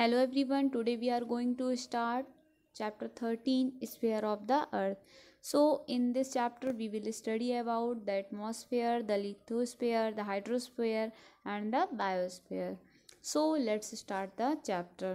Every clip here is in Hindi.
hello everyone today we are going to start chapter 13 sphere of the earth so in this chapter we will study about the atmosphere the lithosphere the hydrosphere and the biosphere so let's start the chapter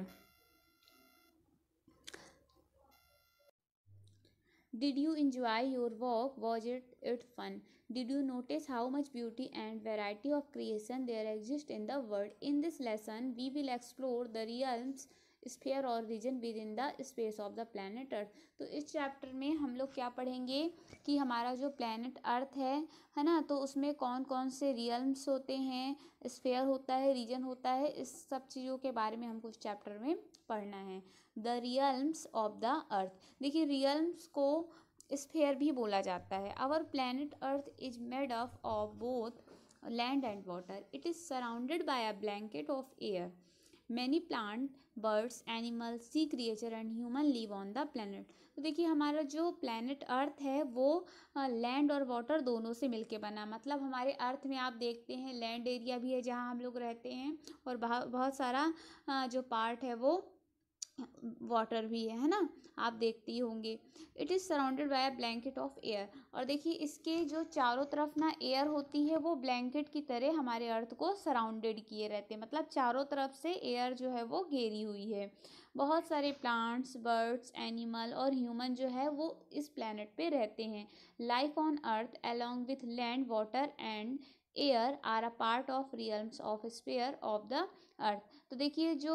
Did you enjoy your walk? Was it, it fun? Did you notice how much beauty and variety of creation there exists in the world? In this lesson, we will explore the realms sphere और region within the space of the planet earth तो इस चैप्टर में हम लोग क्या पढ़ेंगे कि हमारा जो प्लानट अर्थ है है ना तो उसमें कौन कौन से रियल्स होते हैं स्फेयर होता है रीजन होता है इस सब चीज़ों के बारे में हमको इस चैप्टर में पढ़ना है the realms of the earth देखिए रियल्स को स्फेयर भी बोला जाता है our planet earth is made up of both land and water it is surrounded by a blanket of air many plant birds animals sea creature and human live on the planet तो देखिए हमारा जो प्लानट अर्थ है वो लैंड और वाटर दोनों से मिलके बना मतलब हमारे अर्थ में आप देखते हैं लैंड एरिया भी है जहाँ हम लोग रहते हैं और बहुत सारा जो पार्ट है वो वाटर भी है है ना आप देखते ही होंगे it is surrounded by a blanket of air और देखिए इसके जो चारों तरफ ना एयर होती है वो ब्लैंकेट की तरह हमारे अर्थ को सराउंडेड किए रहते हैं मतलब चारों तरफ से एयर जो है वो घेरी हुई है बहुत सारे प्लांट्स बर्ड्स एनिमल और ह्यूमन जो है वो इस प्लानट पर रहते हैं life on earth along with land water and air are a part of realms of sphere of the earth तो देखिए जो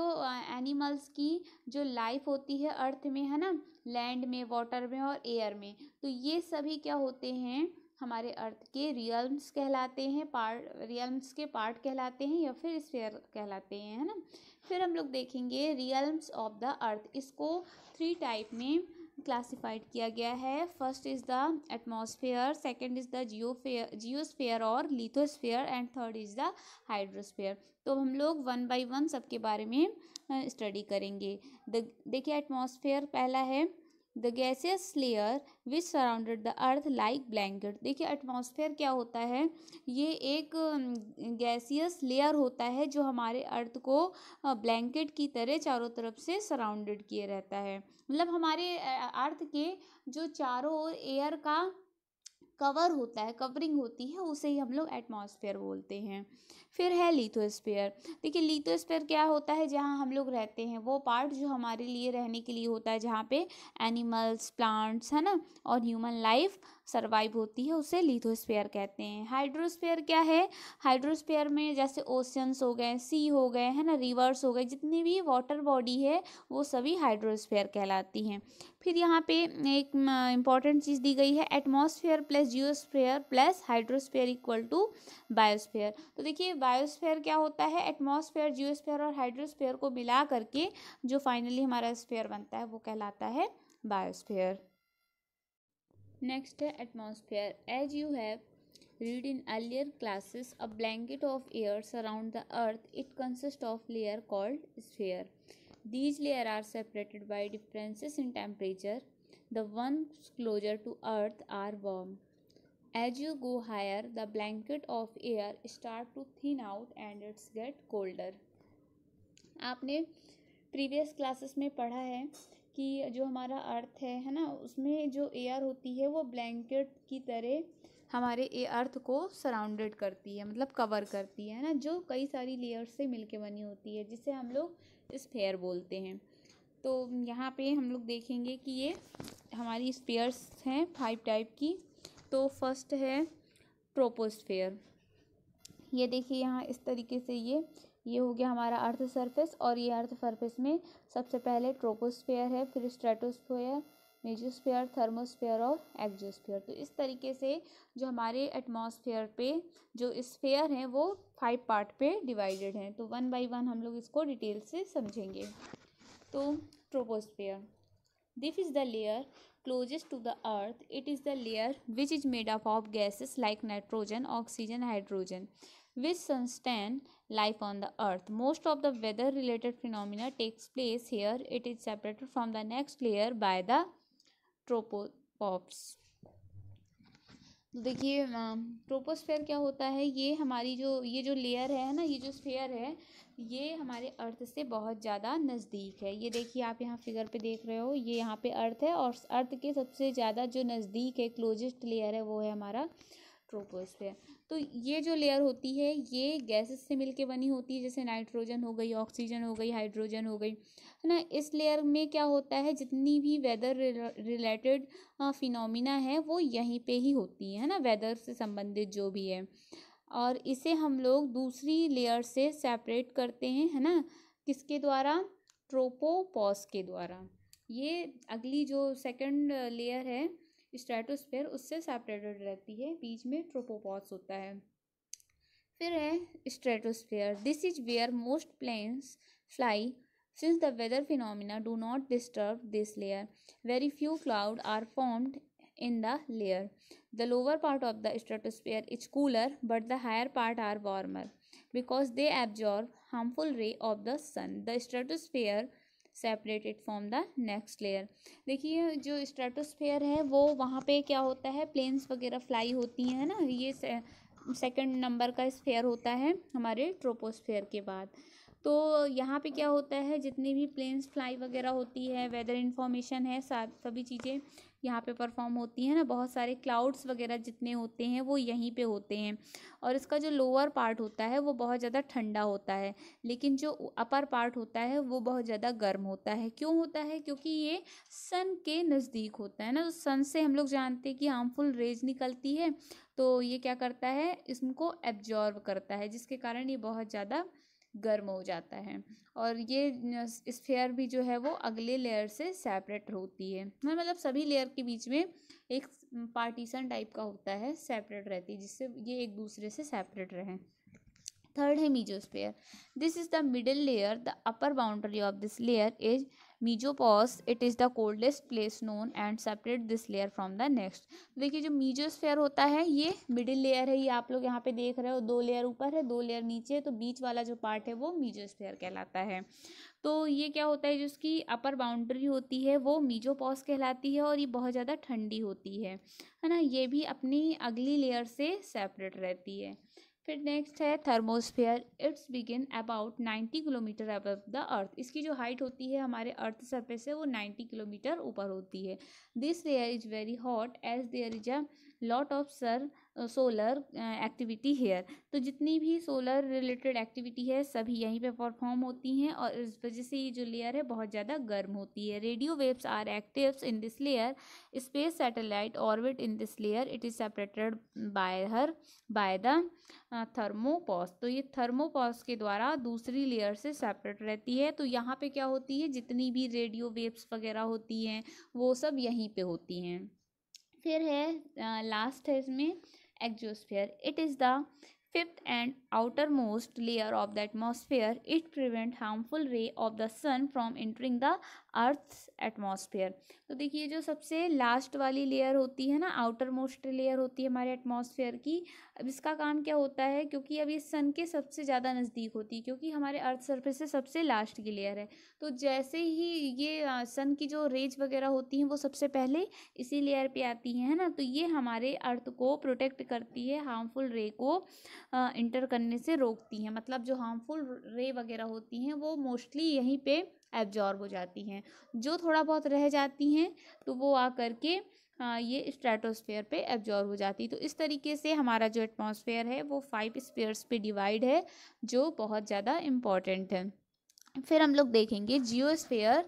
एनिमल्स की जो लाइफ होती है अर्थ में है ना लैंड में वाटर में और एयर में तो ये सभी क्या होते हैं हमारे अर्थ के रियल्स कहलाते हैं पार्ट रियल्स के पार्ट कहलाते हैं या फिर स्फेयर कहलाते हैं है ना फिर हम लोग देखेंगे रियल्स ऑफ द अर्थ इसको थ्री टाइप में क्लासिफाइड किया गया है first is the atmosphere second is the geosphere geosphere और lithosphere and third is the hydrosphere तो हम लोग वन बाय वन सबके बारे में स्टडी करेंगे देखिए एटमॉस्फेयर पहला है the gaseous layer which surrounded the earth like blanket देखिए एटमॉस्फेयर क्या होता है ये एक गैसियस लेयर होता है जो हमारे अर्थ को ब्लैंकेट की तरह चारों तरफ से सराउंडेड किए रहता है मतलब हमारे अर्थ के जो चारों ओर एयर का कवर होता है कवरिंग होती है उसे ही हम लोग एटमॉस्फेयर बोलते हैं फिर है लीथोस्फीयर देखिए लीथोस्फीयर क्या होता है जहाँ हम लोग रहते हैं वो पार्ट जो हमारे लिए रहने के लिए होता है जहाँ पे एनिमल्स प्लांट्स है ना और ह्यूमन लाइफ सर्वाइव होती है उसे लिथोस्फेयर कहते हैं हाइड्रोस्फेयर क्या है हाइड्रोस्फेयर में जैसे ओशंस हो गए सी हो गए है ना रिवर्स हो गए जितनी भी वाटर बॉडी है वो सभी हाइड्रोस्फेयर कहलाती हैं फिर यहाँ पे एक इम्पॉर्टेंट चीज़ दी गई है atmosphere plus geosphere plus hydrosphere equal to biosphere तो देखिए बायोस्फेयर क्या होता है एटमॉस्फेयर जियोस्फेयर और हाइड्रोस्फेयर को मिला करके जो फाइनली हमारा स्फेयर बनता है वो कहलाता है बायोस्फेयर नेक्स्ट है atmosphere as you have read in earlier classes a blanket of air around the earth it consist of layer called sphere these layer are separated by differences in temperature the one closer to earth are warm as you go higher the blanket of air start to thin out and its get colder आपने प्रीवियस क्लासेस में पढ़ा है कि जो हमारा अर्थ है है ना उसमें जो एयर होती है वो ब्लैंकेट की तरह हमारे ए अर्थ को सराउंडेड करती है मतलब कवर करती है ना जो कई सारी लेयर्स से मिलके बनी होती है जिसे हम लोग स्फेयर बोलते हैं तो यहाँ पे हम लोग देखेंगे कि ये हमारी स्पेयर्स हैं फाइव टाइप की तो फर्स्ट है ट्रोपोस्फेयर ये देखिए यहाँ इस तरीके से ये ये हो गया हमारा अर्थ सरफेस और ये अर्थ सरफेस में सबसे पहले ट्रोपोस्फेयर है फिर स्ट्रेटोस्फेयर मेजोस्फेयर थर्मोस्फेयर और एक्जोस्फेयर तो इस तरीके से जो हमारे एटमॉस्फेयर पे जो स्फेयर हैं वो फाइव पार्ट पे डिवाइडेड हैं तो वन बाय वन हम लोग इसको डिटेल से समझेंगे तो troposphere this is the layer closest to the earth it is the layer which is made up of gases like nitrogen oxygen hydrogen which sustain life on the earth most of the weather related phenomena takes place here it is separated from the next layer by the tropopause देखिए ट्रोपोस्फेयर क्या होता है ये हमारी जो ये जो लेयर है ना ये जो स्फेयर है ये हमारे अर्थ से बहुत ज़्यादा नज़दीक है ये देखिए आप यहाँ फिगर पे देख रहे हो ये यहाँ पे अर्थ है और अर्थ के सबसे ज़्यादा जो नज़दीक है क्लोजेस्ट लेयर है वो है हमारा ट्रोपोस फेयर तो ये जो लेयर होती है ये गैसेस से मिलके बनी होती है जैसे नाइट्रोजन हो गई ऑक्सीजन हो गई हाइड्रोजन हो गई है ना इस लेयर में क्या होता है जितनी भी वेदर रिलेटेड फिनोमिना है वो यहीं पे ही होती है ना वेदर से संबंधित जो भी है और इसे हम लोग दूसरी लेयर से सेपरेट करते हैं है ना किसके द्वारा ट्रोपोपॉस के द्वारा ये अगली जो सेकेंड लेयर है स्ट्रेटोस्फेयर उससे सेपरेटेड रहती है बीच में ट्रोपोपॉस होता है फिर है stratosphere this is where most planes fly since the weather phenomena do not disturb this layer very few cloud are formed in the layer the lower part of the stratosphere is cooler but the higher part are warmer because they absorb harmful ray of the sun the stratosphere separated from the next layer देखिए जो स्ट्रेटोस्फेयर है वो वहाँ पे क्या होता है प्लेन्स वगैरह फ्लाई होती हैं ना ये सेकंड नंबर का स्फेयर होता है हमारे ट्रोपोस्फेयर के बाद तो यहाँ पे क्या होता है जितनी भी प्लेन्स फ्लाई वगैरह होती है वेदर इन्फॉर्मेशन है सभी चीज़ें यहाँ पे परफॉर्म होती हैं ना बहुत सारे क्लाउड्स वगैरह जितने होते हैं वो यहीं पे होते हैं और इसका जो लोअर पार्ट होता है वो बहुत ज़्यादा ठंडा होता है लेकिन जो अपर पार्ट होता है वो बहुत ज़्यादा गर्म होता है क्यों होता है क्योंकि ये सन के नज़दीक होता है ना तो सन से हम लोग जानते हैं कि हार्मफुल रेज निकलती है तो ये क्या करता है इसको एब्जॉर्व करता है जिसके कारण ये बहुत ज़्यादा गर्म हो जाता है और ये स्फेयर भी जो है वो अगले लेयर से सेपरेट होती है मतलब सभी लेयर के बीच में एक पार्टीशन टाइप का होता है सेपरेट रहती है जिससे ये एक दूसरे से सेपरेट रहें थर्ड है mesosphere this is the middle layer the upper boundary of this layer is mesopause it is the coldest place known and separate this layer from the next देखिए जो मीजोस्फेयर होता है ये मिडिल लेयर है ये आप लोग यहाँ पे देख रहे हो दो लेयर ऊपर है दो लेयर नीचे है तो बीच वाला जो पार्ट है वो मीजोस्फेयर कहलाता है तो ये क्या होता है जिसकी अपर बाउंड्री होती है वो मीजोपॉस कहलाती है और ये बहुत ज़्यादा ठंडी होती है है ना ये भी अपनी अगली लेयर से सेपरेट रहती है फिर नेक्स्ट है thermosphere its begin about ninety kilometre above the earth इसकी जो हाइट होती है हमारे अर्थ सरफेस से वो नाइन्टी किलोमीटर ऊपर होती है this air is very hot as there is a lot of sir solar activity here तो जितनी भी सोलर रिलेटेड एक्टिविटी है सभी यहीं पे परफॉर्म होती हैं और इस वजह से ये जो लेयर है बहुत ज़्यादा गर्म होती है radio waves are active in this layer space satellite orbit in this layer it is separated by her by the thermopause तो ये थर्मोपॉस के द्वारा दूसरी लेयर से सेपरेट रहती है तो यहाँ पर क्या होती है जितनी भी रेडियो वेव्स वगैरह होती हैं वो सब यहीं पर होती हैं फिर है लास्ट है इसमें exosphere it is the fifth and outermost layer of the atmosphere it prevent harmful ray of the sun from entering the earth's atmosphere तो देखिए जो सबसे लास्ट वाली लेयर होती है ना आउटर मोस्ट लेयर होती है हमारे एटमोसफेयर की अब इसका काम क्या होता है क्योंकि अब ये सन के सबसे ज़्यादा नज़दीक होती है क्योंकि हमारे अर्थ सरफेस से सबसे लास्ट की लेयर है तो जैसे ही ये सन की जो रेज वगैरह होती हैं वो सबसे पहले इसी लेयर पे आती हैं है ना तो ये हमारे अर्थ को प्रोटेक्ट करती है हार्मफुल रे को इंटर करने से रोकती हैं मतलब जो हार्मफुल रे वगैरह होती हैं वो मोस्टली यहीं पे एब्जॉर्ब हो जाती हैं जो थोड़ा बहुत रह जाती हैं तो वो आ करके ये स्ट्रेटोस्फेयर पे एब्जॉर्ब हो जाती है तो इस तरीके से हमारा जो एटमॉस्फेयर है वो फाइव स्पेयर्स पे डिवाइड है जो बहुत ज़्यादा इम्पॉर्टेंट है फिर हम लोग देखेंगे जियोस्फेयर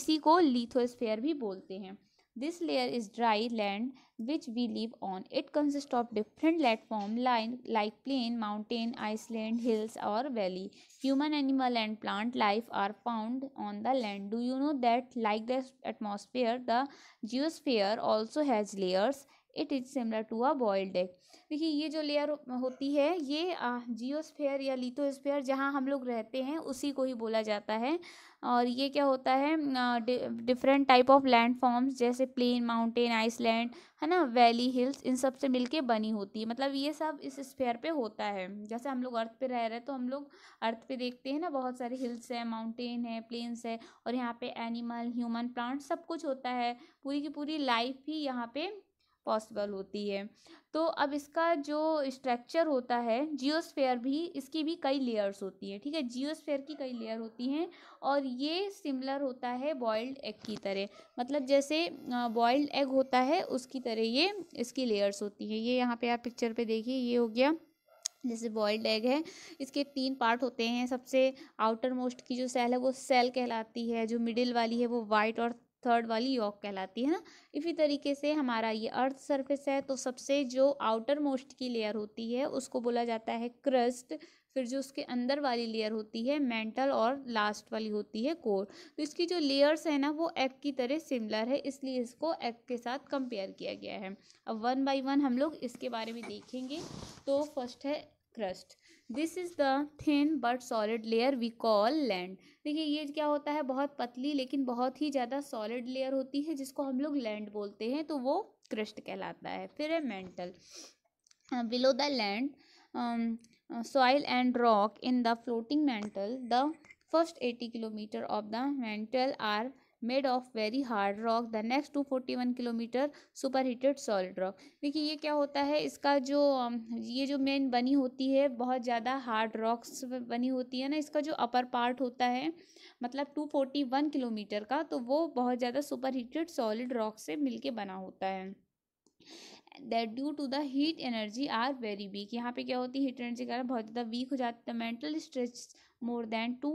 इसी को लीथोस्फेयर भी बोलते हैं This layer is dry land which we live on. It consists of different landform line, like plain, mountain, island, hills or valley. Human, animal and plant life are found on the land. Do you know that like the atmosphere, the geosphere also has layers it is similar to a boiled egg देखिए ये जो लेयर होती है ये जियोस्फेयर या लिथोस्फेयर जहाँ हम लोग रहते हैं उसी को ही बोला जाता है और ये क्या होता है different type of land forms जैसे प्लेन माउंटेन आइसलैंड है ना वैली हिल्स इन सब से मिलके बनी होती है मतलब ये सब इस स्फेयर पे होता है जैसे हम लोग अर्थ पे रह रहे हैं तो हम लोग अर्थ पे देखते हैं ना बहुत सारे हिल्स हैं माउंटेन है प्लेन्स है और यहाँ पे एनिमल ह्यूमन प्लांट सब कुछ होता है पूरी की पूरी लाइफ ही यहाँ पे पॉसिबल होती है तो अब इसका जो स्ट्रक्चर होता है जियोस्फेयर भी इसकी भी कई लेयर्स होती हैं ठीक है जियोस्फेयर की कई लेयर होती हैं और ये सिमिलर होता है बॉयल्ड एग की तरह मतलब जैसे बॉयल्ड एग होता है उसकी तरह ये इसकी लेयर्स होती हैं ये यहाँ पे आप पिक्चर पे देखिए ये हो गया जैसे बॉयल्ड एग है इसके तीन पार्ट होते हैं सबसे आउटर मोस्ट की जो सेल है वो सेल कहलाती है जो मिडिल वाली है वो वाइट और थर्ड वाली यॉक कहलाती है ना इसी तरीके से हमारा ये अर्थ सरफेस है तो सबसे जो आउटर मोस्ट की लेयर होती है उसको बोला जाता है क्रस्ट फिर जो उसके अंदर वाली लेयर होती है मेंटल और लास्ट वाली होती है कोर तो इसकी जो लेयर्स है ना वो एग की तरह सिमिलर है इसलिए इसको एग के साथ कंपेयर किया गया है अब वन बाई वन हम लोग इसके बारे में देखेंगे तो फर्स्ट है crust this is the thin but solid layer we call land देखिए ये क्या होता है बहुत पतली लेकिन बहुत ही ज़्यादा सॉलिड लेयर होती है जिसको हम लोग लैंड बोलते हैं तो वो क्रस्ट कहलाता है फिर है mantle below the land soil and rock in the floating mantle the first eighty kilometre of the mantle are made of very hard rock the next two forty one kilometre super heated solid rock देखिए ये क्या होता है इसका जो ये जो मेन बनी होती है बहुत ज़्यादा हार्ड रॉक्स बनी होती है ना इसका जो अपर पार्ट होता है मतलब टू फोर्टी वन किलोमीटर का तो वो बहुत ज़्यादा सुपर हीटेड सॉलिड रॉक से मिलके बना होता है that due to the heat energy are very weak यहाँ पे क्या होती है हीट एनर्जी कारण बहुत ज़्यादा वीक हो जाती है mantle stress more than two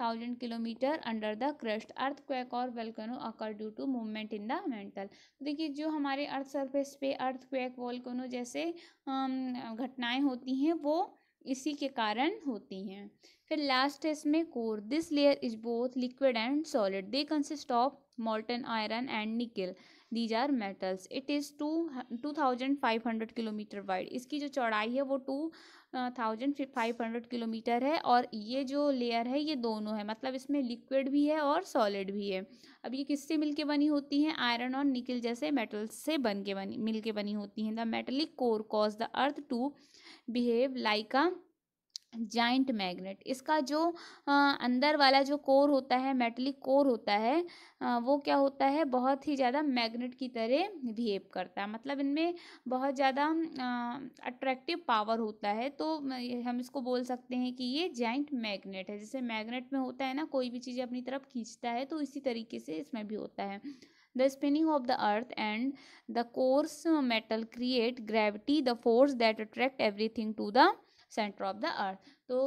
thousand kilometre under the crust earthquake और volcano occur due to movement in the mantle देखिए जो हमारे अर्थ सरफेस पे अर्थ क्वेक वेलकनो जैसे घटनाएं होती हैं वो इसी के कारण होती हैं फिर लास्ट है इसमें core this layer is both liquid and solid they consist of molten iron and nickel these are metals it is two two thousand five hundred kilometre wide इसकी जो चौड़ाई है वो two thousand five hundred kilometre है और ये जो लेयर है ये दोनों है मतलब इसमें लिक्विड भी है और सॉलिड भी है अब ये किससे मिलके बनी होती हैं आयरन और निकल जैसे मेटल्स से बन के बनी मिल के बनी होती हैं the metallic core cause the earth to behave like a giant magnet इसका जो आ, अंदर वाला जो कोर होता है मेटलिक कोर होता है आ, वो क्या होता है बहुत ही ज़्यादा मैग्नेट की तरह बिहेव करता है मतलब इनमें बहुत ज़्यादा अट्रैक्टिव पावर होता है तो हम इसको बोल सकते हैं कि ये जाइंट मैग्नेट है जैसे मैग्नेट में होता है ना कोई भी चीज़ अपनी तरफ खींचता है तो इसी तरीके से इसमें भी होता है spinning of the earth and the core's metal create gravity the force that attract everything to the centre of the earth तो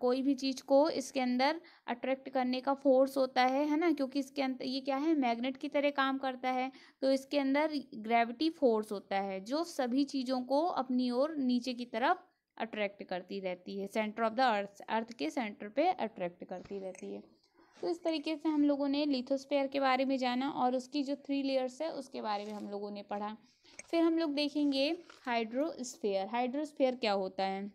कोई भी चीज़ को इसके अंदर अट्रैक्ट करने का फोर्स होता है है ना क्योंकि इसके अंदर ये क्या है मैग्नेट की तरह काम करता है तो इसके अंदर ग्रेविटी फोर्स होता है जो सभी चीज़ों को अपनी ओर नीचे की तरफ अट्रैक्ट करती रहती है centre of the earth earth के सेंटर पर अट्रैक्ट करती रहती है तो इस तरीके से हम लोगों ने लिथोस्फेयर के बारे में जाना और उसकी जो थ्री लेयर्स है उसके बारे में हम लोगों ने पढ़ा फिर हम लोग देखेंगे हाइड्रोस्फेयर हाइड्रोस्फेयर क्या होता है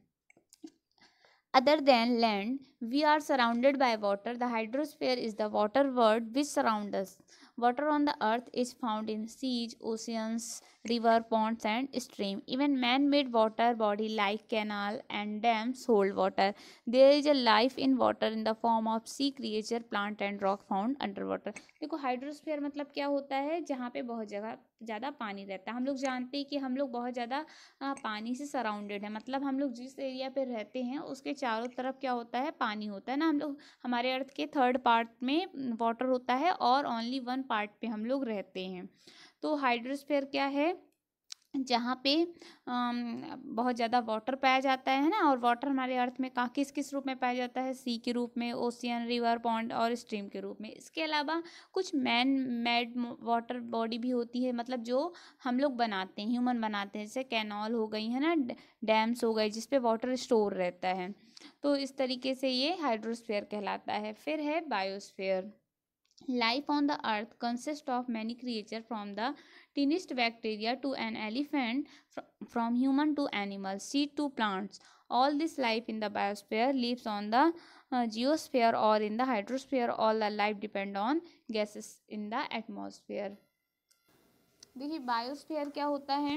Other than land, we are surrounded by water. The hydrosphere is the water world which surrounds us. Water on the earth is found in seas, oceans, river, ponds and stream. Even man-made water body like canal and dams hold water. There is a life in water in the form of sea creature, plant and rock found underwater. देखो हाइड्रोस्फीयर मतलब क्या होता है जहाँ पे बहुत जगह ज़्यादा पानी रहता है हम लोग जानते हैं कि हम लोग बहुत ज़्यादा पानी से सराउंडेड है मतलब हम लोग जिस एरिया पे रहते हैं उसके चारों तरफ क्या होता है पानी होता है ना हम लोग हमारे अर्थ के थर्ड पार्ट में वाटर होता है और ओनली वन पार्ट पे हम लोग रहते हैं तो हाइड्रोस्फेयर क्या है जहाँ पे बहुत ज़्यादा वाटर पाया जाता है ना और वाटर हमारे अर्थ में कहाँ किस किस रूप में पाया जाता है सी के रूप में ओशियन रिवर पॉन्ड और स्ट्रीम के रूप में इसके अलावा कुछ मैन मेड वाटर बॉडी भी होती है मतलब जो हम लोग बनाते हैं ह्यूमन बनाते हैं जैसे कैनॉल हो गई है ना डैम्स हो गए जिसपे वाटर स्टोर रहता है तो इस तरीके से ये हाइड्रोस्फेयर कहलाता है फिर है biosphere life on the earth consists of many creatures from the tiniest bacteria to an elephant from human to animal seed to plants all this life in the biosphere lives on the uh, geosphere or in the hydrosphere all the life depend on gases in the atmosphere देखिए बायोस्फीयर क्या होता है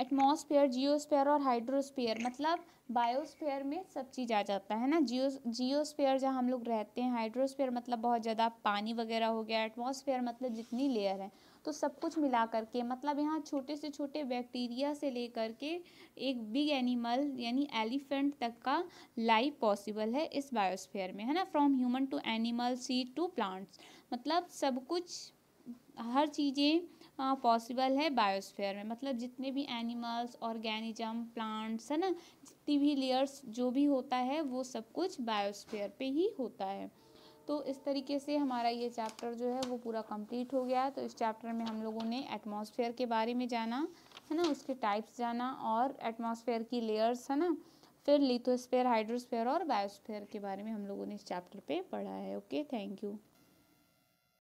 एटमॉस्फेयर जियोस्फेयर और हाइड्रोस्फेयर मतलब बायोस्फेयर में सब चीज़ आ जाता है ना जियो जियोस्फेयर जहाँ हम लोग रहते हैं हाइड्रोस्फेयर मतलब बहुत ज़्यादा पानी वगैरह हो गया एटमॉस्फेयर मतलब जितनी लेयर है तो सब कुछ मिला करके मतलब यहाँ छोटे से छोटे बैक्टीरिया से ले के एक बिग एनिमल यानी एलिफेंट तक का लाइफ पॉसिबल है इस बायोस्फेयर में है ना from human to animal seed to plants मतलब सब कुछ हर चीज़ें पॉसिबल हाँ, है बायोस्फेयर में मतलब जितने भी एनिमल्स ऑर्गेनिज्म प्लांट्स है ना जितनी भी लेयर्स जो भी होता है वो सब कुछ बायोस्फेयर पे ही होता है तो इस तरीके से हमारा ये चैप्टर जो है वो पूरा कंप्लीट हो गया तो इस चैप्टर में हम लोगों ने एटमॉस्फेयर के बारे में जाना है ना उसके टाइप्स जाना और एटमॉस्फेयर की लेयर्स है ना फिर लिथोस्फेयर हाइड्रोस्फेयर और बायोस्फेयर के बारे में हम लोगों ने इस चैप्टर पे पढ़ा है ओके थैंक यू